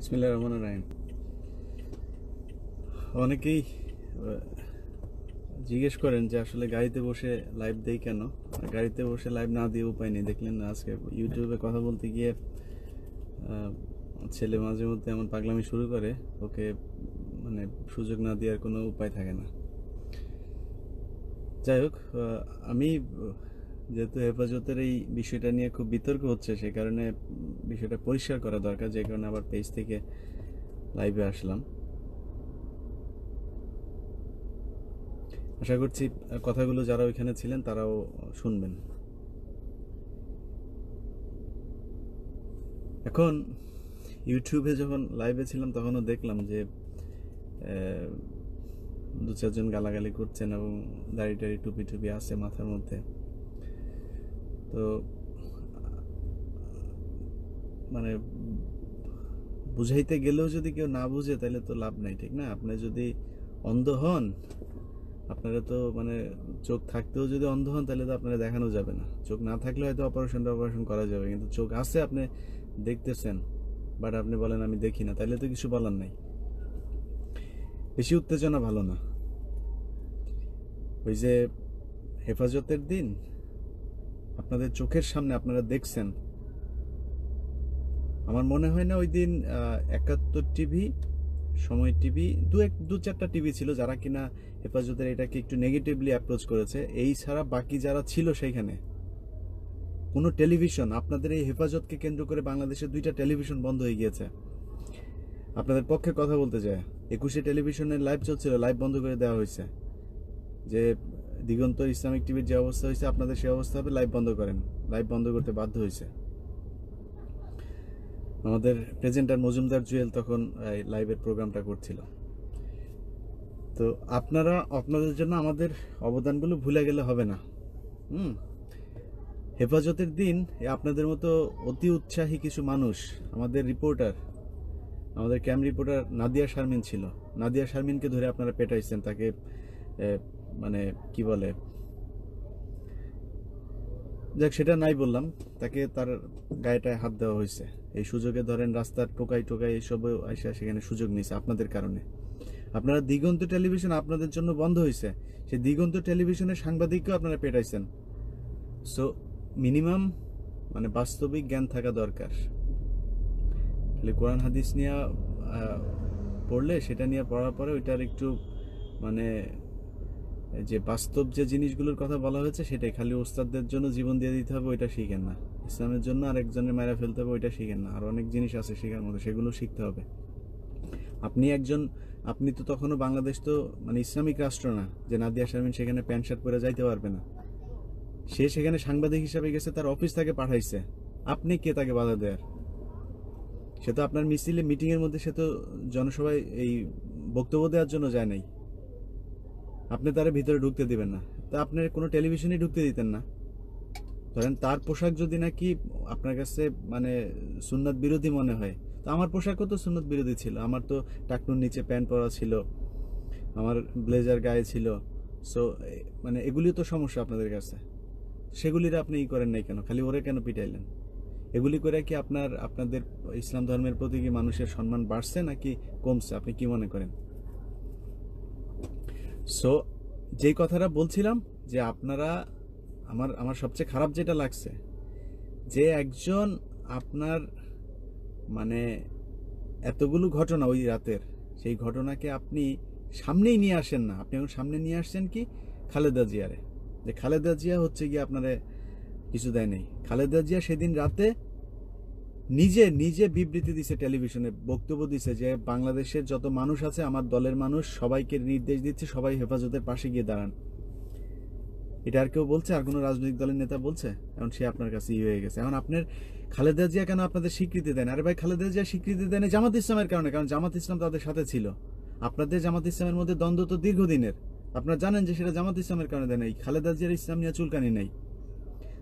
বিসমিল্লা রহমান রাহিম অনেকেই জিজ্ঞেস করেন যে আসলে গাড়িতে বসে লাইভ দেই কেন গাড়িতে বসে লাইভ না দিয়ে উপায় নেই দেখলেন না আজকে ইউটিউবে কথা বলতে গিয়ে ছেলে মাঝে মধ্যে এমন পাগলামি শুরু করে ওকে মানে সুযোগ না দেওয়ার কোনো উপায় থাকে না যাই হোক আমি যেহেতু হেফাজতের এই বিষয়টা নিয়ে খুব বিতর্ক হচ্ছে সে কারণে বিষয়টা পরিষ্কার করা দরকার যে কারণে আবার পেজ থেকে লাইভে আসলাম আশা করছি কথাগুলো যারা ওইখানে ছিলেন তারাও শুনবেন এখন ইউটিউবে যখন লাইভে ছিলাম তখনও দেখলাম যে দু চারজন গালাগালি করছেন এবং দাড়ি টাড়ি টুপি টুপি আছে মাথার মধ্যে তো মানে বুঝাইতে গেলেও যদি কেউ না বুঝে তাহলে তো লাভ নাই ঠিক না আপনি যদি অন্ধ হন আপনারা তো মানে চোখ থাকতেও যদি অন্ধ হন তাহলে তো আপনারা দেখানো যাবে না চোখ না থাকলে হয়তো অপারেশনটা অপারেশন করা যাবে কিন্তু চোখ আছে আপনি দেখতেছেন বাট আপনি বলেন আমি দেখি না তাহলে তো কিছু বলার নাই বেশি উত্তেজনা ভালো না ওই যে হেফাজতের দিন আপনাদের চোখের সামনে আপনারা দেখছেন আমার মনে হয় না ওই দিন একাত্তর টিভি সময় টিভি দু এক দু চারটা টিভি ছিল যারা কিনা হেফাজতের এটাকে একটু নেগেটিভলি অ্যাপ্রোচ করেছে এই ছাড়া বাকি যারা ছিল সেইখানে কোনো টেলিভিশন আপনাদের এই হেফাজতকে কেন্দ্র করে বাংলাদেশে দুইটা টেলিভিশন বন্ধ হয়ে গিয়েছে আপনাদের পক্ষে কথা বলতে যায় একুশে টেলিভিশনের লাইভ চলছিল লাইভ বন্ধ করে দেওয়া হয়েছে যে দিগন্ত ইসলামিক টিভির যে অবস্থা হয়েছে আপনাদের সেই অবস্থা হবে লাইভ বন্ধ করেন লাইভ বন্ধ করতে বাধ্য হয়েছে আমাদের প্রেজেন্টার মজুমদার জুয়েল তখন লাইভের প্রোগ্রামটা করছিল তো আপনারা আপনাদের জন্য আমাদের অবদানগুলো ভুলে গেলে হবে না হুম হেফাজতের দিন আপনাদের মতো অতি উৎসাহী কিছু মানুষ আমাদের রিপোর্টার আমাদের ক্যাম্প রিপোর্টার নাদিয়া শারমিন ছিল নাদিয়া শারমিনকে ধরে আপনারা পেটাইছেন তাকে মানে কি বলে যাক সেটা নাই বললাম তাকে তার গায়েটায় হাত দেওয়া হয়েছে এই সুযোগে ধরেন রাস্তার টোকাই টোকাই এইসব আসা সেখানে সুযোগ নিয়েছে আপনাদের কারণে আপনারা দিগন্ত টেলিভিশন আপনাদের জন্য বন্ধ হয়েছে সে দিগন্ত টেলিভিশনের সাংবাদিককেও আপনারা পেটাইছেন সো মিনিমাম মানে বাস্তবিক জ্ঞান থাকা দরকার তাহলে কোরআন হাদিস নিয়ে পড়লে সেটা নিয়ে পড়ার পরে ওইটার একটু মানে যে বাস্তব যে জিনিসগুলোর কথা বলা হয়েছে সেটাই খালি ওস্তাদদের জন্য জীবন দিয়ে দিতে হবে ওইটা শিখেন না ইসলামের জন্য আরেকজনের মায়েরা ফেলতে হবে ওইটা শিখেন না আর অনেক জিনিস আছে শেখার মতো সেগুলো শিখতে হবে আপনি একজন আপনি তো তখনও বাংলাদেশ তো মানে ইসলামিক রাষ্ট্র না যে নাদিয়া শারমিন সেখানে প্যান্ট শার্ট পরে যাইতে পারবে না সে সেখানে সাংবাদিক হিসাবে গেছে তার অফিস তাকে পাঠাইছে আপনি কে তাকে বাধা দেয়ার সে তো আপনার মিছিলে মিটিংয়ের মধ্যে সে তো জনসভায় এই বক্তব্য দেওয়ার জন্য যায় নাই আপনি তারা ভিতরে ঢুকতে দিবেন না তা আপনি কোনো টেলিভিশনই ঢুকতে দিতেন না ধরেন তার পোশাক যদি নাকি আপনার কাছে মানে সুন্নাত বিরোধী মনে হয় তো আমার পোশাকও তো সুন্নত বিরোধী ছিল আমার তো টাকুর নিচে প্যান্ট পরা ছিল আমার ব্লেজার গায়ে ছিল সো মানে এগুলিও তো সমস্যা আপনাদের কাছে সেগুলির আপনি ই করেন নাই কেন খালি ওরা কেন পিটাইলেন এগুলি করে কি আপনার আপনাদের ইসলাম ধর্মের প্রতি কি মানুষের সম্মান বাড়ছে নাকি কমছে আপনি কি মনে করেন সো যে কথাটা বলছিলাম যে আপনারা আমার আমার সবচেয়ে খারাপ যেটা লাগছে যে একজন আপনার মানে এতগুলো ঘটনা ওই রাতের সেই ঘটনাকে আপনি সামনেই নিয়ে আসেন না আপনি এখন সামনে নিয়ে আসছেন কি খালেদা জিয়ারে যে খালেদা জিয়া হচ্ছে গিয়ে আপনারে কিছু দেয় নেই খালেদা জিয়া সেদিন রাতে নিজে নিজে বিবৃতি দিছে টেলিভিশনে বক্তব্য দিছে যে বাংলাদেশের যত মানুষ আছে আমার দলের মানুষ সবাইকে নির্দেশ দিচ্ছে সবাই হেফাজতের পাশে গিয়ে দাঁড়ান এটা আর কেউ বলছে আর কোনো রাজনৈতিক দলের নেতা বলছে এখন সে আপনার কাছে ই ইয়ে হয়ে গেছে এখন আপনার খালেদা জিয়া কেন আপনাদের স্বীকৃতি দেন আরে ভাই খালেদা জিয়া স্বীকৃতি দেন জামাত ইসলামের কারণে কারণ জামাত ইসলাম তাদের সাথে ছিল আপনাদের জামাত ইসলামের মধ্যে দ্বন্দ্ব তো দীর্ঘদিনের আপনারা জানেন যে সেটা জামাত ইসলামের কারণে দেয় নাই খালেদা জিয়ার ইসলাম নিয়ে চুলকানি নেই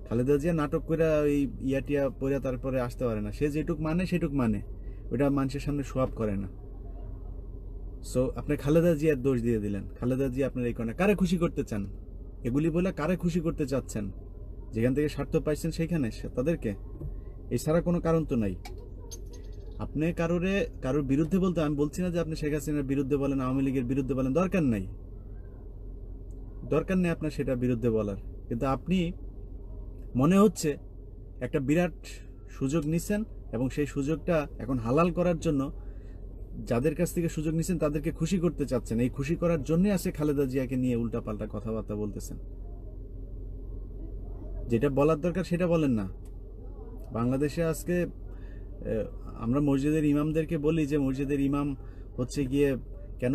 খালেদা জিয়া নাটক করে ওই ইয়াটিয়া পরে তারপরে আসতে পারে না সে যেটুক মানে সেটুক মানে ওটা মানুষের সামনে সোয়াব করে না সো আপনি খালেদা জিয়ার দোষ দিয়ে দিলেন খালেদা জিয়া আপনার এই কারণে কারে খুশি করতে চান এগুলি বলে কারে খুশি করতে চাচ্ছেন যেখান থেকে স্বার্থ পাইছেন সেইখানে তাদেরকে এছাড়া কোনো কারণ তো নাই আপনি কারোরে কারোর বিরুদ্ধে বলতে আমি বলছি না যে আপনি শেখ হাসিনার বিরুদ্ধে বলেন আওয়ামী লীগের বিরুদ্ধে বলেন দরকার নাই দরকার নেই আপনার সেটা বিরুদ্ধে বলার কিন্তু আপনি মনে হচ্ছে একটা বিরাট সুযোগ নিছেন এবং সেই সুযোগটা এখন হালাল করার জন্য যাদের কাছ থেকে সুযোগ নিছেন তাদেরকে খুশি করতে চাচ্ছেন এই খুশি করার জন্যই আসে খালেদা জিয়াকে নিয়ে উল্টাপাল্টা কথাবার্তা বলতেছেন যেটা বলার দরকার সেটা বলেন না বাংলাদেশে আজকে আমরা মসজিদের ইমামদেরকে বলি যে মসজিদের ইমাম হচ্ছে গিয়ে কেন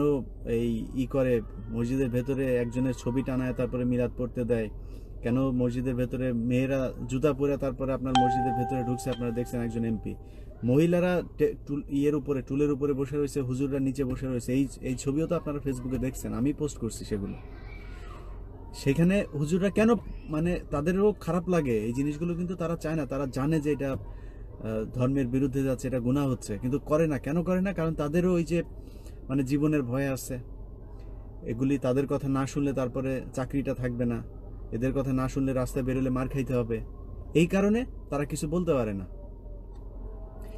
এই ই করে মসজিদের ভেতরে একজনের ছবি টানায় তারপরে মিলাদ পড়তে দেয় কেন মসজিদের ভেতরে মেয়েরা জুতা পরে তারপরে আপনার মসজিদের ভেতরে ঢুকছে আপনারা দেখছেন একজন এমপি মহিলারা ইয়ের উপরে টুলের উপরে বসে রয়েছে হুজুররা নিচে বসে রয়েছে এই এই ছবিও তো আপনারা ফেসবুকে দেখছেন আমি পোস্ট করছি সেগুলো সেখানে হুজুররা কেন মানে তাদেরও খারাপ লাগে এই জিনিসগুলো কিন্তু তারা চায় না তারা জানে যে এটা ধর্মের বিরুদ্ধে যাচ্ছে এটা গুণা হচ্ছে কিন্তু করে না কেন করে না কারণ তাদেরও ওই যে মানে জীবনের ভয় আছে এগুলি তাদের কথা না শুনলে তারপরে চাকরিটা থাকবে না এদের কথা না শুনলে রাস্তায় বেরোলে মার খাইতে হবে এই কারণে তারা কিছু বলতে পারে না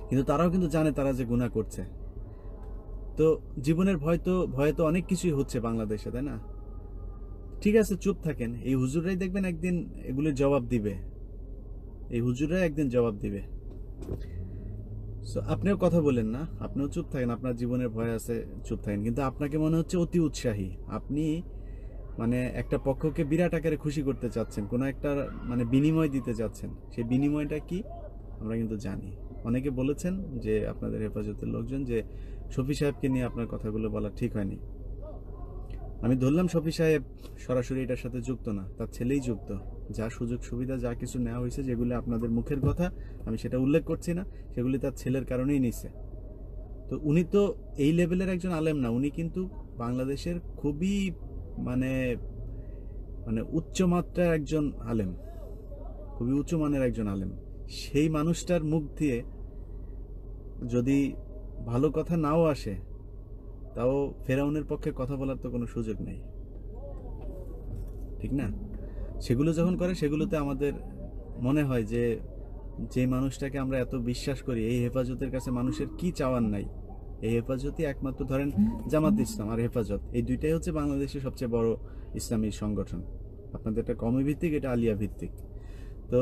কিন্তু তারাও কিন্তু জানে তারা যে গুণা করছে তো জীবনের ভয় তো ভয়ে তো অনেক কিছুই হচ্ছে বাংলাদেশে তাই না ঠিক আছে চুপ থাকেন এই হুজুররাই দেখবেন একদিন এগুলির জবাব দিবে এই হুজুররাই একদিন জবাব দিবে সো আপনিও কথা বলেন না আপনিও চুপ থাকেন আপনার জীবনের ভয় আছে চুপ থাকেন কিন্তু আপনাকে মনে হচ্ছে অতি উৎসাহী আপনি মানে একটা পক্ষকে বিরাট আকারে খুশি করতে চাচ্ছেন কোনো একটা মানে বিনিময় দিতে চাচ্ছেন সেই বিনিময়টা কি আমরা কিন্তু জানি অনেকে বলেছেন যে আপনাদের হেফাজতের লোকজন যে শফি সাহেবকে নিয়ে আপনার কথাগুলো বলা ঠিক হয়নি আমি ধরলাম শফি সাহেব সরাসরি এটার সাথে যুক্ত না তার ছেলেই যুক্ত যা সুযোগ সুবিধা যা কিছু নেওয়া হয়েছে যেগুলো আপনাদের মুখের কথা আমি সেটা উল্লেখ করছি না সেগুলি তার ছেলের কারণেই নিছে তো উনি তো এই লেভেলের একজন আলেম না উনি কিন্তু বাংলাদেশের খুবই মানে মানে উচ্চমাত্রার একজন আলেম খুবই উচ্চমানের একজন আলেম সেই মানুষটার মুখ দিয়ে যদি ভালো কথা নাও আসে তাও ফেরাউনের পক্ষে কথা বলার তো কোনো সুযোগ নেই ঠিক না সেগুলো যখন করে সেগুলোতে আমাদের মনে হয় যে যে মানুষটাকে আমরা এত বিশ্বাস করি এই হেফাজতের কাছে মানুষের কি চাওয়ার নাই এই হেফাজতই একমাত্র ধরেন জামাত ইসলাম আর হেফাজত এই দুইটাই হচ্ছে বাংলাদেশের সবচেয়ে বড় ইসলামী সংগঠন আপনাদের এটা কমি ভিত্তিক এটা আলিয়া ভিত্তিক তো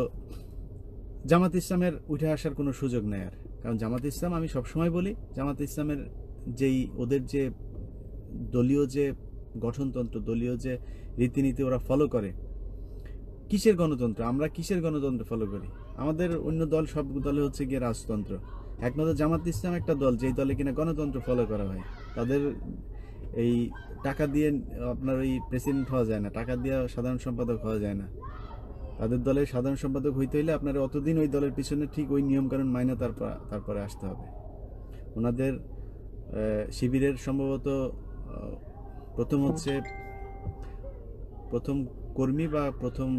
জামাত ইসলামের উঠে আসার কোনো সুযোগ নেই আর কারণ জামাত ইসলাম আমি সবসময় বলি জামাত ইসলামের যেই ওদের যে দলীয় যে গঠনতন্ত্র দলীয় যে রীতিনীতি ওরা ফলো করে কিসের গণতন্ত্র আমরা কিসের গণতন্ত্র ফলো করি আমাদের অন্য দল সব দলে হচ্ছে গিয়ে রাজতন্ত্র এক নজর জামাত ইসলাম একটা দল যেই দলে কিনা গণতন্ত্র ফলো করা হয় তাদের এই টাকা দিয়ে আপনার ওই প্রেসিডেন্ট হওয়া যায় না টাকা দিয়ে সাধারণ সম্পাদক হওয়া যায় না তাদের দলের সাধারণ সম্পাদক হইতে হইলে আপনার অতদিন ওই দলের পিছনে ঠিক ওই নিয়মকানুন মাইনা তারপর তারপরে আসতে হবে ওনাদের শিবিরের সম্ভবত প্রথম হচ্ছে প্রথম কর্মী বা প্রথম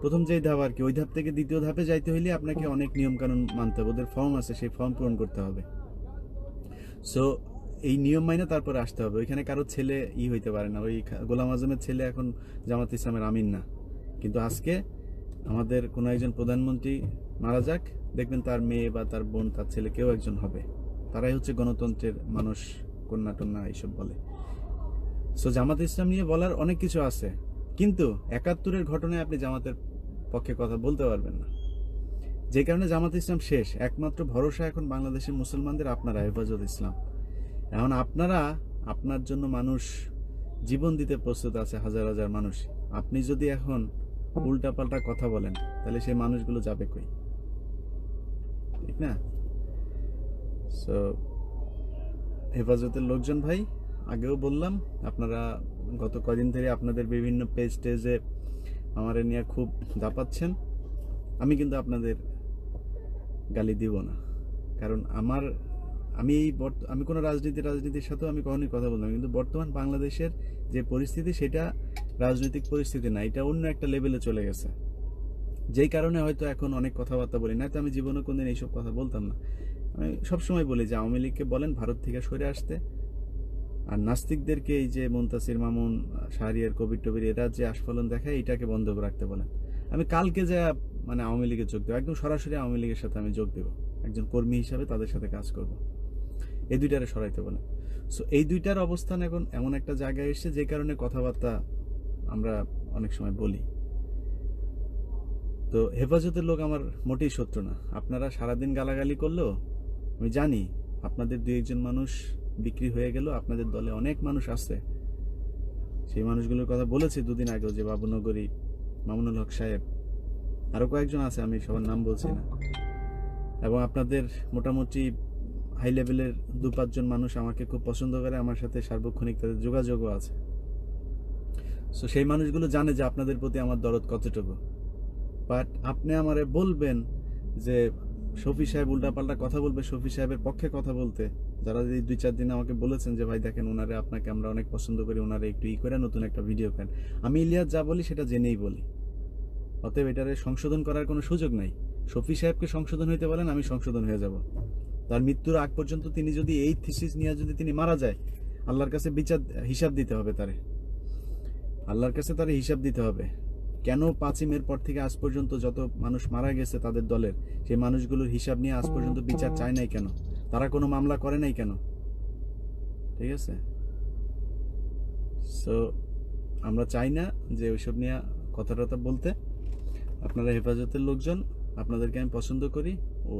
প্রথম যে ধাপ আর কি ওই ধাপ থেকে দ্বিতীয় ধাপে যাইতে হইলে আপনাকে অনেক নিয়মকানুন মানতে হবে ওদের ফর্ম আছে সেই ফর্ম পূরণ করতে হবে সো এই নিয়ম মাইনে তারপরে আসতে হবে ওইখানে কারো ছেলে ই হইতে পারে না ওই গোলাম আজমের ছেলে এখন জামাত ইসলামের আমিন না কিন্তু আজকে আমাদের কোনো একজন প্রধানমন্ত্রী মারা যাক দেখবেন তার মেয়ে বা তার বোন তার ছেলে কেউ একজন হবে তারাই হচ্ছে গণতন্ত্রের মানুষ কন্যা টন্যা এইসব বলে সো জামাত ইসলাম নিয়ে বলার অনেক কিছু আছে কিন্তু একাত্তরের ঘটনায় আপনি জামাতের পক্ষে কথা বলতে পারবেন না যে কারণে জামাত ইসলাম শেষ একমাত্র ভরসা এখন বাংলাদেশের মুসলমানদের আপনারা হেফাজত ইসলাম এখন আপনারা আপনার জন্য মানুষ জীবন দিতে প্রস্তুত আছে হাজার হাজার মানুষ আপনি যদি এখন উল্টাপাল্টা কথা বলেন তাহলে সেই মানুষগুলো যাবে কই ঠিক না সো হেফাজতের লোকজন ভাই আগেও বললাম আপনারা গত কদিন ধরে আপনাদের বিভিন্ন পেজ টেজে আমার নিয়ে খুব দাপাচ্ছেন আমি কিন্তু আপনাদের গালি দিব না কারণ আমার আমি এই আমি কোনো রাজনীতি রাজনীতির সাথেও আমি কখনোই কথা বললাম কিন্তু বর্তমান বাংলাদেশের যে পরিস্থিতি সেটা রাজনৈতিক পরিস্থিতি না এটা অন্য একটা লেভেলে চলে গেছে যেই কারণে হয়তো এখন অনেক কথাবার্তা বলি না তো আমি জীবনে কোনদিন এইসব কথা বলতাম না আমি সবসময় বলি যে আওয়ামী লীগকে বলেন ভারত থেকে সরে আসতে আর নাস্তিকদেরকে এই যে মুন্তাসির মামুন শাহরিয়ার কবির টবির এরা যে আস্ফলন দেখায় এটাকে বন্ধ করে রাখতে বলেন আমি কালকে যা মানে আওয়ামী লীগে যোগ দেবো একদম সরাসরি আওয়ামী লীগের সাথে আমি যোগ দেবো একজন কর্মী হিসাবে তাদের সাথে কাজ করব এই দুইটারে সরাইতে বলেন সো এই দুইটার অবস্থান এখন এমন একটা জায়গায় এসছে যে কারণে কথাবার্তা আমরা অনেক সময় বলি তো হেফাজতের লোক আমার মোটেই শত্রু না আপনারা সারাদিন গালাগালি করলেও আমি জানি আপনাদের দু একজন মানুষ বিক্রি হয়ে গেল আপনাদের দলে অনেক মানুষ আছে সেই মানুষগুলোর কথা বলেছি দুদিন আগেও যে বাবুনগরী মামুনুল হক সাহেব আরও কয়েকজন আছে আমি সবার নাম বলছি না এবং আপনাদের মোটামুটি হাই লেভেলের দু পাঁচজন মানুষ আমাকে খুব পছন্দ করে আমার সাথে সার্বক্ষণিক তাদের যোগাযোগও আছে সো সেই মানুষগুলো জানে যে আপনাদের প্রতি আমার দরদ কতটুকু বাট আপনি আমারে বলবেন যে শফি সাহেব উল্টাপাল্টা কথা বলবে শফি সাহেবের পক্ষে কথা বলতে যারা যদি দুই চার দিন আমাকে বলেছেন যে ভাই দেখেন ওনারে আপনাকে আমরা অনেক পছন্দ করি ওনারে একটু ই করে নতুন একটা ভিডিও করেন আমি ইলিয়াস যা বলি সেটা জেনেই বলি অতএব এটারে সংশোধন করার কোনো সুযোগ নাই শফি সাহেবকে সংশোধন হইতে বলেন আমি সংশোধন হয়ে যাব তার মৃত্যুর আগ পর্যন্ত তিনি যদি এই থিসিস নিয়ে যদি তিনি মারা যায় আল্লাহর কাছে বিচার হিসাব দিতে হবে তারে আল্লাহর কাছে তারে হিসাব দিতে হবে কেন পাঁচিমের পর থেকে আজ পর্যন্ত যত মানুষ মারা গেছে তাদের দলের সেই মানুষগুলোর হিসাব নিয়ে আজ পর্যন্ত বিচার চায় নাই কেন তারা কোনো মামলা করে নাই কেন ঠিক আছে সো আমরা চাই না যে ওইসব নিয়ে কথা টথা বলতে আপনারা হেফাজতের লোকজন আপনাদেরকে আমি পছন্দ করি ও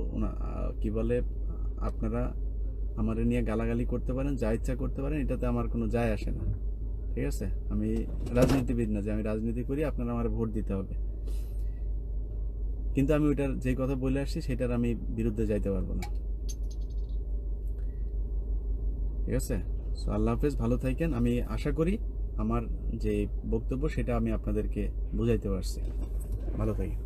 কি বলে আপনারা আমার নিয়ে গালাগালি করতে পারেন যা ইচ্ছা করতে পারেন এটাতে আমার কোনো যায় আসে না ঠিক আছে আমি রাজনীতিবিদ না যে আমি রাজনীতি করি আপনারা আমার ভোট দিতে হবে কিন্তু আমি ওইটার যে কথা বলে আসছি সেটার আমি বিরুদ্ধে যাইতে পারবো না ঠিক আছে সো আল্লাহ হাফেজ ভালো থাকেন আমি আশা করি আমার যে বক্তব্য সেটা আমি আপনাদেরকে বুঝাইতে পারছি ভালো থাকেন